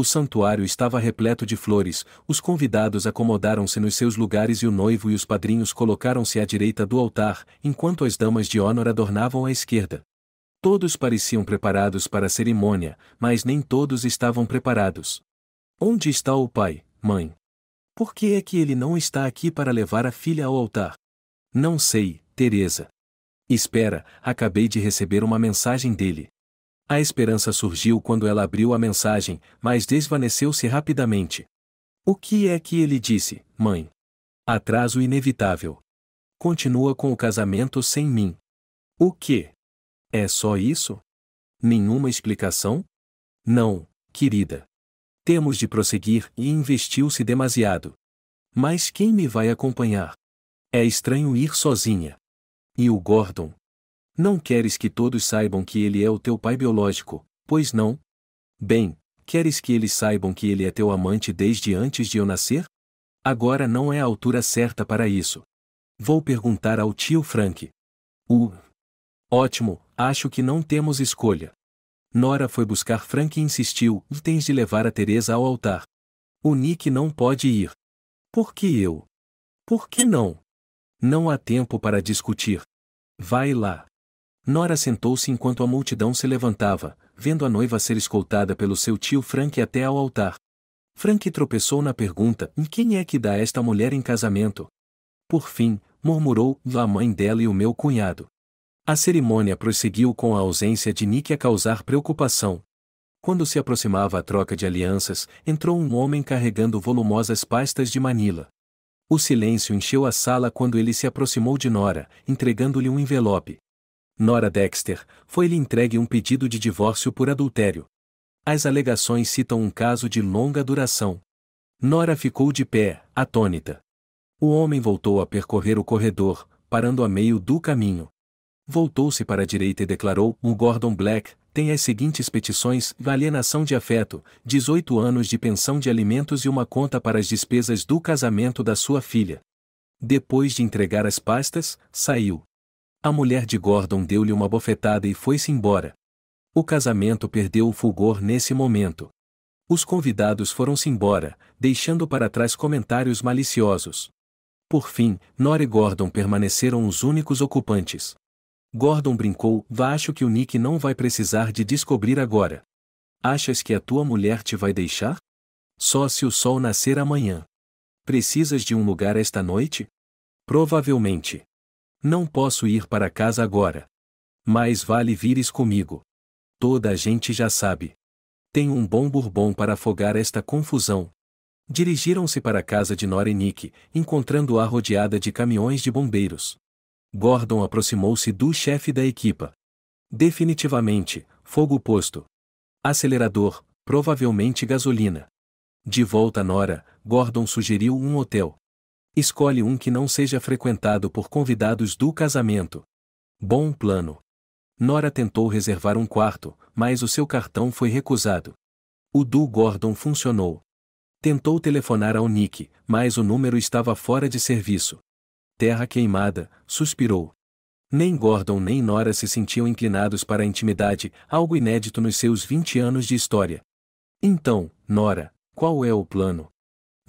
O santuário estava repleto de flores, os convidados acomodaram-se nos seus lugares e o noivo e os padrinhos colocaram-se à direita do altar, enquanto as damas de honor adornavam à esquerda. Todos pareciam preparados para a cerimônia, mas nem todos estavam preparados. Onde está o pai, mãe? Por que é que ele não está aqui para levar a filha ao altar? Não sei, Teresa. Espera, acabei de receber uma mensagem dele. A esperança surgiu quando ela abriu a mensagem, mas desvaneceu-se rapidamente. O que é que ele disse, mãe? Atraso inevitável. Continua com o casamento sem mim. O que? É só isso? Nenhuma explicação? Não, querida. Temos de prosseguir e investiu-se demasiado. Mas quem me vai acompanhar? É estranho ir sozinha. E o Gordon, não queres que todos saibam que ele é o teu pai biológico, pois não? Bem, queres que eles saibam que ele é teu amante desde antes de eu nascer? Agora não é a altura certa para isso. Vou perguntar ao tio Frank. Uh. Ótimo, acho que não temos escolha. Nora foi buscar Frank e insistiu: tens de levar a Teresa ao altar. O Nick não pode ir. Por que eu? Por que não? Não há tempo para discutir. Vai lá. Nora sentou-se enquanto a multidão se levantava, vendo a noiva ser escoltada pelo seu tio Frank até ao altar. Frank tropeçou na pergunta: em quem é que dá esta mulher em casamento? Por fim, murmurou: a mãe dela e o meu cunhado. A cerimônia prosseguiu com a ausência de Nick a causar preocupação. Quando se aproximava a troca de alianças, entrou um homem carregando volumosas pastas de Manila. O silêncio encheu a sala quando ele se aproximou de Nora, entregando-lhe um envelope. Nora Dexter, foi-lhe entregue um pedido de divórcio por adultério. As alegações citam um caso de longa duração. Nora ficou de pé, atônita. O homem voltou a percorrer o corredor, parando a meio do caminho. Voltou-se para a direita e declarou: O Gordon Black tem as seguintes petições: alienação de afeto, 18 anos de pensão de alimentos e uma conta para as despesas do casamento da sua filha. Depois de entregar as pastas, saiu. A mulher de Gordon deu-lhe uma bofetada e foi-se embora. O casamento perdeu o fulgor nesse momento. Os convidados foram-se embora, deixando para trás comentários maliciosos. Por fim, Nora e Gordon permaneceram os únicos ocupantes. Gordon brincou, vá acho que o Nick não vai precisar de descobrir agora. Achas que a tua mulher te vai deixar? Só se o sol nascer amanhã. Precisas de um lugar esta noite? Provavelmente. Não posso ir para casa agora. Mais vale vires comigo. Toda a gente já sabe. Tenho um bom bourbon para afogar esta confusão. Dirigiram-se para a casa de Nora e Nick, encontrando-a rodeada de caminhões de bombeiros. Gordon aproximou-se do chefe da equipa. Definitivamente, fogo posto. Acelerador, provavelmente gasolina. De volta a Nora, Gordon sugeriu um hotel. Escolhe um que não seja frequentado por convidados do casamento. Bom plano. Nora tentou reservar um quarto, mas o seu cartão foi recusado. O do Gordon funcionou. Tentou telefonar ao Nick, mas o número estava fora de serviço. Terra queimada, suspirou. Nem Gordon nem Nora se sentiam inclinados para a intimidade, algo inédito nos seus 20 anos de história. Então, Nora, qual é o plano?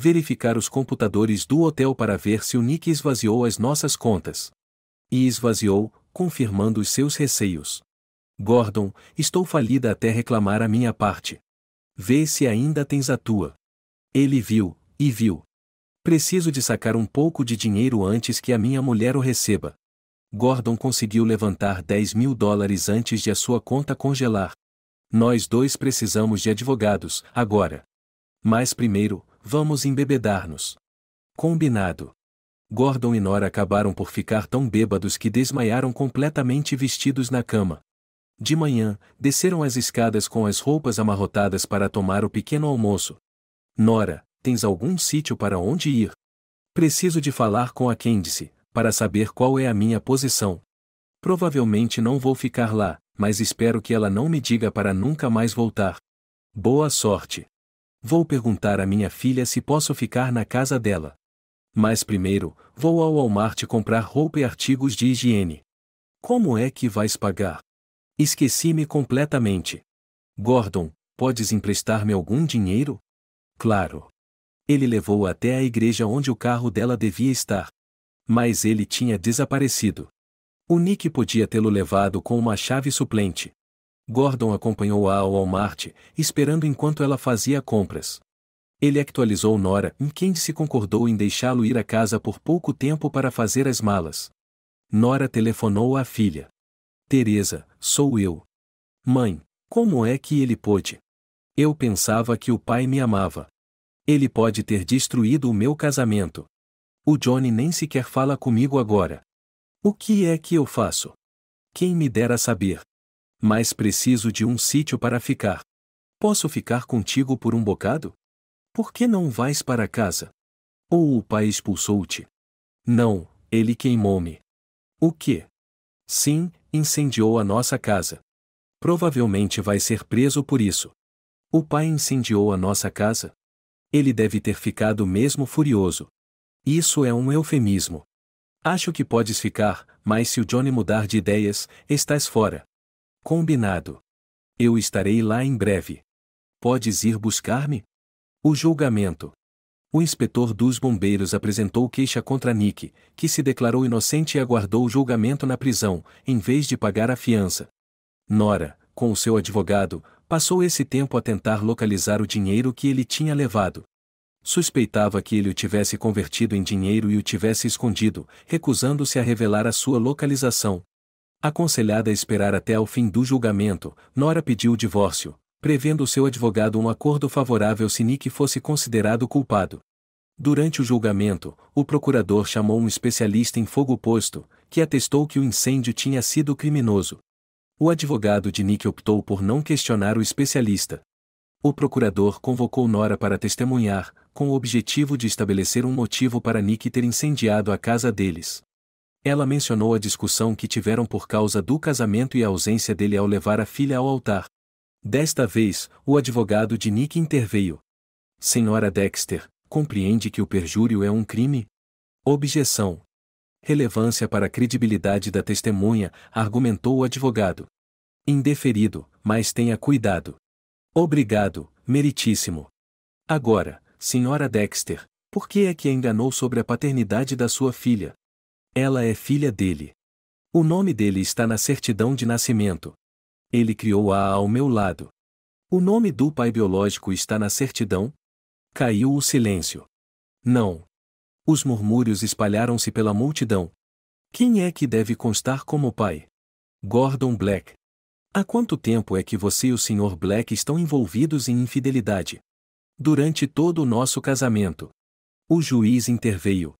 verificar os computadores do hotel para ver se o Nick esvaziou as nossas contas. E esvaziou, confirmando os seus receios. Gordon, estou falida até reclamar a minha parte. Vê se ainda tens a tua. Ele viu, e viu. Preciso de sacar um pouco de dinheiro antes que a minha mulher o receba. Gordon conseguiu levantar 10 mil dólares antes de a sua conta congelar. Nós dois precisamos de advogados, agora. Mas primeiro, Vamos embebedar-nos. Combinado. Gordon e Nora acabaram por ficar tão bêbados que desmaiaram completamente vestidos na cama. De manhã, desceram as escadas com as roupas amarrotadas para tomar o pequeno almoço. Nora, tens algum sítio para onde ir? Preciso de falar com a Candice, para saber qual é a minha posição. Provavelmente não vou ficar lá, mas espero que ela não me diga para nunca mais voltar. Boa sorte. Vou perguntar à minha filha se posso ficar na casa dela. Mas primeiro, vou ao Walmart comprar roupa e artigos de higiene. Como é que vais pagar? Esqueci-me completamente. Gordon, podes emprestar-me algum dinheiro? Claro. Ele levou-a até a igreja onde o carro dela devia estar. Mas ele tinha desaparecido. O Nick podia tê-lo levado com uma chave suplente. Gordon acompanhou-a ao Walmart, esperando enquanto ela fazia compras. Ele actualizou Nora, em quem se concordou em deixá-lo ir a casa por pouco tempo para fazer as malas. Nora telefonou à filha. Teresa, sou eu. Mãe, como é que ele pôde? Eu pensava que o pai me amava. Ele pode ter destruído o meu casamento. O Johnny nem sequer fala comigo agora. O que é que eu faço? Quem me dera saber? Mas preciso de um sítio para ficar. Posso ficar contigo por um bocado? Por que não vais para casa? Ou o pai expulsou-te? Não, ele queimou-me. O que? Sim, incendiou a nossa casa. Provavelmente vai ser preso por isso. O pai incendiou a nossa casa? Ele deve ter ficado mesmo furioso. Isso é um eufemismo. Acho que podes ficar, mas se o Johnny mudar de ideias, estás fora. Combinado. Eu estarei lá em breve. Podes ir buscar-me? O julgamento. O inspetor dos bombeiros apresentou queixa contra Nick, que se declarou inocente e aguardou o julgamento na prisão, em vez de pagar a fiança. Nora, com o seu advogado, passou esse tempo a tentar localizar o dinheiro que ele tinha levado. Suspeitava que ele o tivesse convertido em dinheiro e o tivesse escondido, recusando-se a revelar a sua localização, Aconselhada a esperar até o fim do julgamento, Nora pediu o divórcio, prevendo seu advogado um acordo favorável se Nick fosse considerado culpado. Durante o julgamento, o procurador chamou um especialista em fogo posto, que atestou que o incêndio tinha sido criminoso. O advogado de Nick optou por não questionar o especialista. O procurador convocou Nora para testemunhar, com o objetivo de estabelecer um motivo para Nick ter incendiado a casa deles. Ela mencionou a discussão que tiveram por causa do casamento e a ausência dele ao levar a filha ao altar. Desta vez, o advogado de Nick interveio. Senhora Dexter, compreende que o perjúrio é um crime? Objeção. Relevância para a credibilidade da testemunha, argumentou o advogado. Indeferido, mas tenha cuidado. Obrigado, meritíssimo. Agora, senhora Dexter, por que é que enganou sobre a paternidade da sua filha? Ela é filha dele. O nome dele está na certidão de nascimento. Ele criou-a ao meu lado. O nome do pai biológico está na certidão? Caiu o silêncio. Não. Os murmúrios espalharam-se pela multidão. Quem é que deve constar como pai? Gordon Black. Há quanto tempo é que você e o Sr. Black estão envolvidos em infidelidade? Durante todo o nosso casamento. O juiz interveio.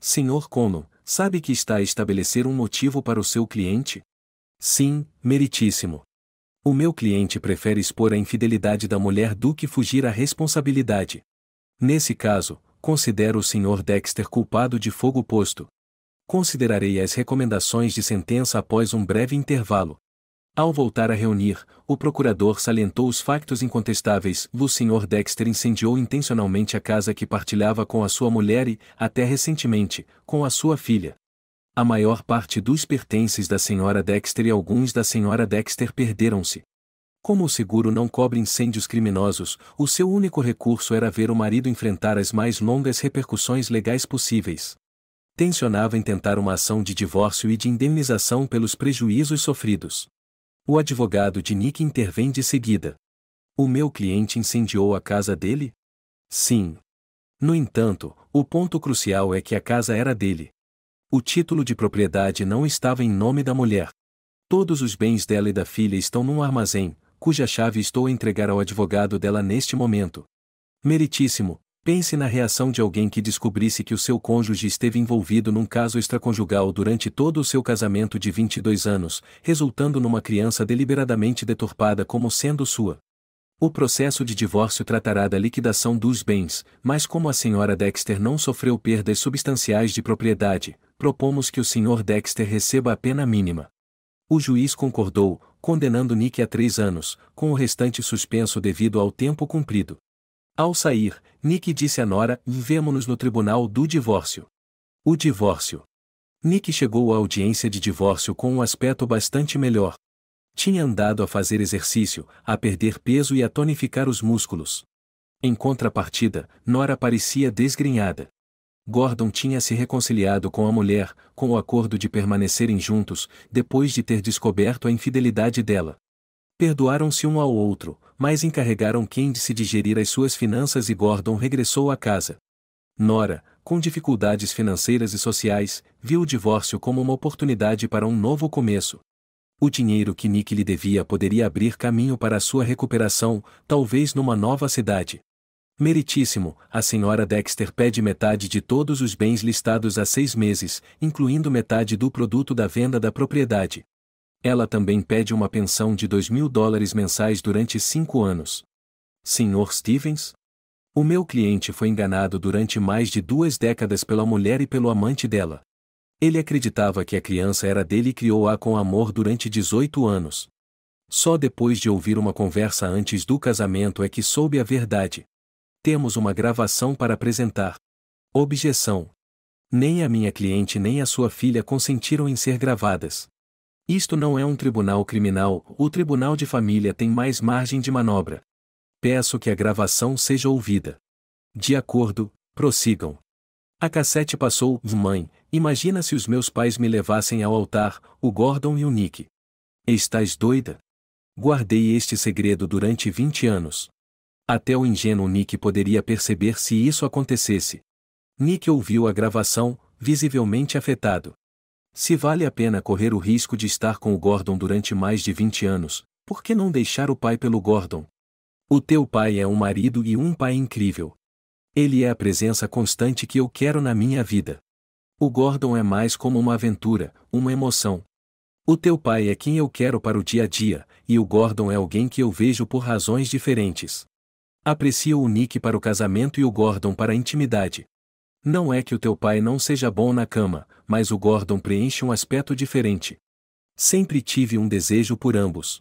Sr. Connor, sabe que está a estabelecer um motivo para o seu cliente? Sim, meritíssimo. O meu cliente prefere expor a infidelidade da mulher do que fugir à responsabilidade. Nesse caso, considero o Sr. Dexter culpado de fogo posto. Considerarei as recomendações de sentença após um breve intervalo. Ao voltar a reunir, o procurador salientou os factos incontestáveis: o Sr. Dexter incendiou intencionalmente a casa que partilhava com a sua mulher e, até recentemente, com a sua filha. A maior parte dos pertences da Sra. Dexter e alguns da Sra. Dexter perderam-se. Como o seguro não cobre incêndios criminosos, o seu único recurso era ver o marido enfrentar as mais longas repercussões legais possíveis. Tensionava em tentar uma ação de divórcio e de indenização pelos prejuízos sofridos. O advogado de Nick intervém de seguida. O meu cliente incendiou a casa dele? Sim. No entanto, o ponto crucial é que a casa era dele. O título de propriedade não estava em nome da mulher. Todos os bens dela e da filha estão num armazém, cuja chave estou a entregar ao advogado dela neste momento. Meritíssimo, Pense na reação de alguém que descobrisse que o seu cônjuge esteve envolvido num caso extraconjugal durante todo o seu casamento de 22 anos, resultando numa criança deliberadamente deturpada como sendo sua. O processo de divórcio tratará da liquidação dos bens, mas como a senhora Dexter não sofreu perdas substanciais de propriedade, propomos que o senhor Dexter receba a pena mínima. O juiz concordou, condenando Nick a três anos, com o restante suspenso devido ao tempo cumprido. Ao sair, Nick disse a Nora: Vemo-nos no tribunal do divórcio. O divórcio. Nick chegou à audiência de divórcio com um aspecto bastante melhor. Tinha andado a fazer exercício, a perder peso e a tonificar os músculos. Em contrapartida, Nora parecia desgrenhada. Gordon tinha se reconciliado com a mulher, com o acordo de permanecerem juntos, depois de ter descoberto a infidelidade dela. Perdoaram-se um ao outro, mas encarregaram quem de se digerir as suas finanças e Gordon regressou à casa. Nora, com dificuldades financeiras e sociais, viu o divórcio como uma oportunidade para um novo começo. O dinheiro que Nick lhe devia poderia abrir caminho para a sua recuperação, talvez numa nova cidade. Meritíssimo, a senhora Dexter pede metade de todos os bens listados há seis meses, incluindo metade do produto da venda da propriedade. Ela também pede uma pensão de 2 mil dólares mensais durante cinco anos. Sr. Stevens? O meu cliente foi enganado durante mais de duas décadas pela mulher e pelo amante dela. Ele acreditava que a criança era dele e criou-a com amor durante 18 anos. Só depois de ouvir uma conversa antes do casamento é que soube a verdade. Temos uma gravação para apresentar. Objeção. Nem a minha cliente nem a sua filha consentiram em ser gravadas. Isto não é um tribunal criminal, o tribunal de família tem mais margem de manobra. Peço que a gravação seja ouvida. De acordo, prossigam. A cassete passou, mãe, imagina se os meus pais me levassem ao altar, o Gordon e o Nick. Estás doida? Guardei este segredo durante 20 anos. Até o ingênuo Nick poderia perceber se isso acontecesse. Nick ouviu a gravação, visivelmente afetado. Se vale a pena correr o risco de estar com o Gordon durante mais de 20 anos, por que não deixar o pai pelo Gordon? O teu pai é um marido e um pai incrível. Ele é a presença constante que eu quero na minha vida. O Gordon é mais como uma aventura, uma emoção. O teu pai é quem eu quero para o dia a dia, e o Gordon é alguém que eu vejo por razões diferentes. Aprecio o Nick para o casamento e o Gordon para a intimidade. Não é que o teu pai não seja bom na cama, mas o Gordon preenche um aspecto diferente. Sempre tive um desejo por ambos.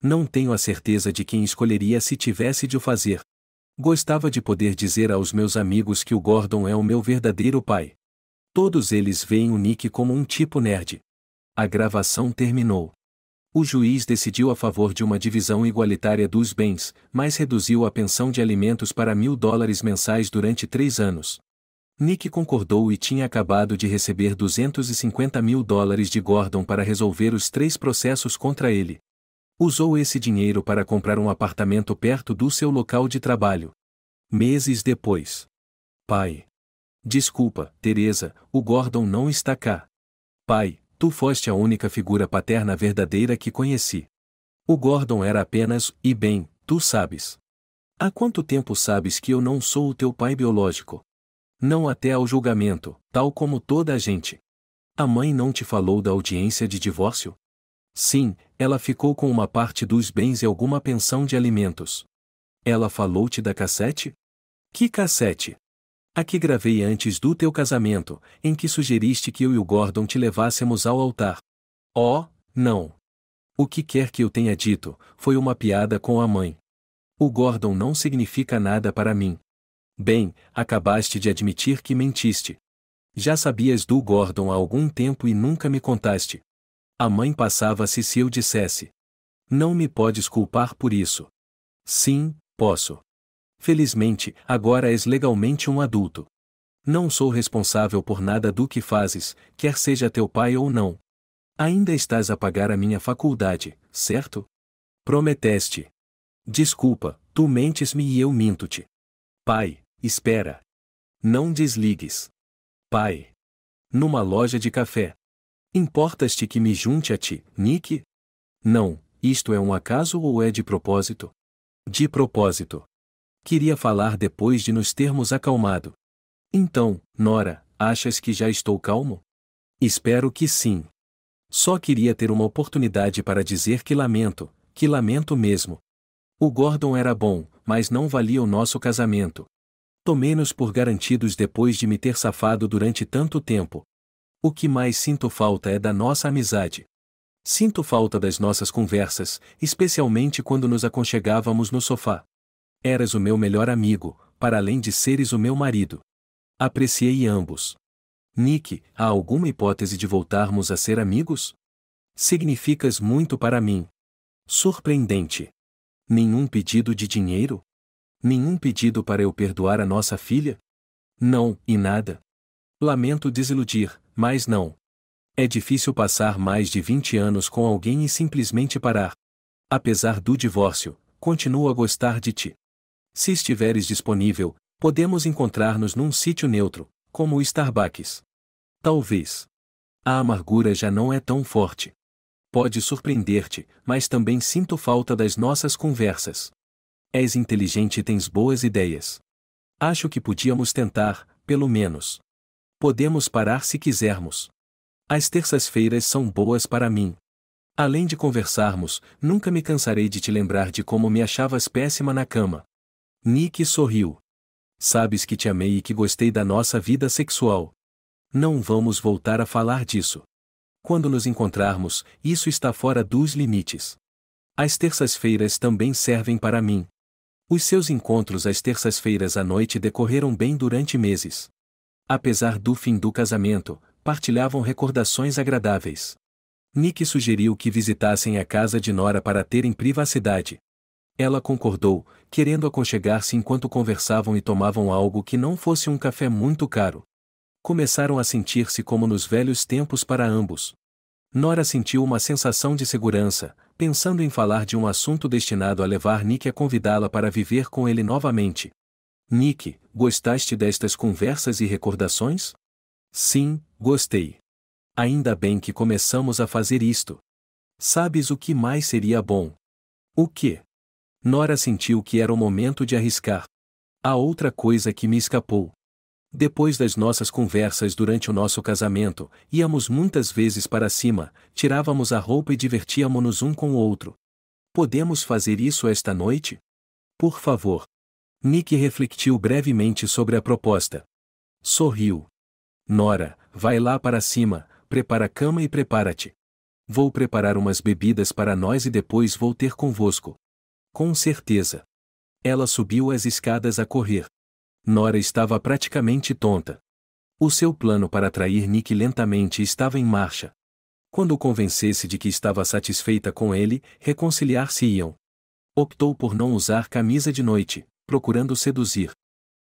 Não tenho a certeza de quem escolheria se tivesse de o fazer. Gostava de poder dizer aos meus amigos que o Gordon é o meu verdadeiro pai. Todos eles veem o Nick como um tipo nerd. A gravação terminou. O juiz decidiu a favor de uma divisão igualitária dos bens, mas reduziu a pensão de alimentos para mil dólares mensais durante três anos. Nick concordou e tinha acabado de receber 250 mil dólares de Gordon para resolver os três processos contra ele. Usou esse dinheiro para comprar um apartamento perto do seu local de trabalho. Meses depois. Pai. Desculpa, Teresa, o Gordon não está cá. Pai, tu foste a única figura paterna verdadeira que conheci. O Gordon era apenas, e bem, tu sabes. Há quanto tempo sabes que eu não sou o teu pai biológico? Não até ao julgamento, tal como toda a gente. A mãe não te falou da audiência de divórcio? Sim, ela ficou com uma parte dos bens e alguma pensão de alimentos. Ela falou-te da cassete? Que cassete? A que gravei antes do teu casamento, em que sugeriste que eu e o Gordon te levássemos ao altar. Oh, não! O que quer que eu tenha dito, foi uma piada com a mãe. O Gordon não significa nada para mim. Bem, acabaste de admitir que mentiste. Já sabias do Gordon há algum tempo e nunca me contaste. A mãe passava-se se eu dissesse. Não me podes culpar por isso. Sim, posso. Felizmente, agora és legalmente um adulto. Não sou responsável por nada do que fazes, quer seja teu pai ou não. Ainda estás a pagar a minha faculdade, certo? Prometeste. Desculpa, tu mentes-me e eu minto-te. Pai, Espera. Não desligues. Pai. Numa loja de café. Importas-te que me junte a ti, Nick? Não, isto é um acaso ou é de propósito? De propósito. Queria falar depois de nos termos acalmado. Então, Nora, achas que já estou calmo? Espero que sim. Só queria ter uma oportunidade para dizer que lamento, que lamento mesmo. O Gordon era bom, mas não valia o nosso casamento. Tomei-nos por garantidos depois de me ter safado durante tanto tempo. O que mais sinto falta é da nossa amizade. Sinto falta das nossas conversas, especialmente quando nos aconchegávamos no sofá. Eras o meu melhor amigo, para além de seres o meu marido. Apreciei ambos. Nick, há alguma hipótese de voltarmos a ser amigos? Significas muito para mim. Surpreendente. Nenhum pedido de dinheiro? Nenhum pedido para eu perdoar a nossa filha? Não, e nada. Lamento desiludir, mas não. É difícil passar mais de 20 anos com alguém e simplesmente parar. Apesar do divórcio, continuo a gostar de ti. Se estiveres disponível, podemos encontrar-nos num sítio neutro, como o Starbucks. Talvez. A amargura já não é tão forte. Pode surpreender-te, mas também sinto falta das nossas conversas és inteligente e tens boas ideias. Acho que podíamos tentar, pelo menos. Podemos parar se quisermos. As terças-feiras são boas para mim. Além de conversarmos, nunca me cansarei de te lembrar de como me achavas péssima na cama. Nick sorriu. Sabes que te amei e que gostei da nossa vida sexual. Não vamos voltar a falar disso. Quando nos encontrarmos, isso está fora dos limites. As terças-feiras também servem para mim. Os seus encontros às terças-feiras à noite decorreram bem durante meses. Apesar do fim do casamento, partilhavam recordações agradáveis. Nick sugeriu que visitassem a casa de Nora para terem privacidade. Ela concordou, querendo aconchegar-se enquanto conversavam e tomavam algo que não fosse um café muito caro. Começaram a sentir-se como nos velhos tempos para ambos, Nora sentiu uma sensação de segurança, pensando em falar de um assunto destinado a levar Nick a convidá-la para viver com ele novamente. Nick, gostaste destas conversas e recordações? Sim, gostei. Ainda bem que começamos a fazer isto. Sabes o que mais seria bom? O que? Nora sentiu que era o momento de arriscar. A outra coisa que me escapou. Depois das nossas conversas durante o nosso casamento, íamos muitas vezes para cima, tirávamos a roupa e divertíamos-nos um com o outro. Podemos fazer isso esta noite? Por favor. Nick refletiu brevemente sobre a proposta. Sorriu. Nora, vai lá para cima, prepara a cama e prepara-te. Vou preparar umas bebidas para nós e depois vou ter convosco. Com certeza. Ela subiu as escadas a correr. Nora estava praticamente tonta. O seu plano para atrair Nick lentamente estava em marcha. Quando o convencesse de que estava satisfeita com ele, reconciliar-se-iam. Optou por não usar camisa de noite, procurando seduzir.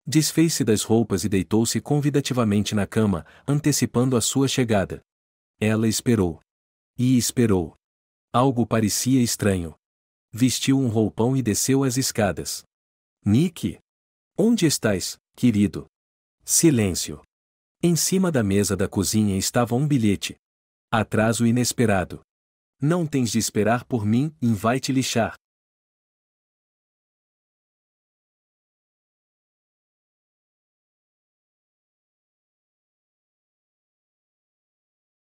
Desfez-se das roupas e deitou-se convidativamente na cama, antecipando a sua chegada. Ela esperou. E esperou. Algo parecia estranho. Vestiu um roupão e desceu as escadas. Nick, Onde estás, querido? Silêncio. Em cima da mesa da cozinha estava um bilhete. Atraso inesperado. Não tens de esperar por mim, invite lixar.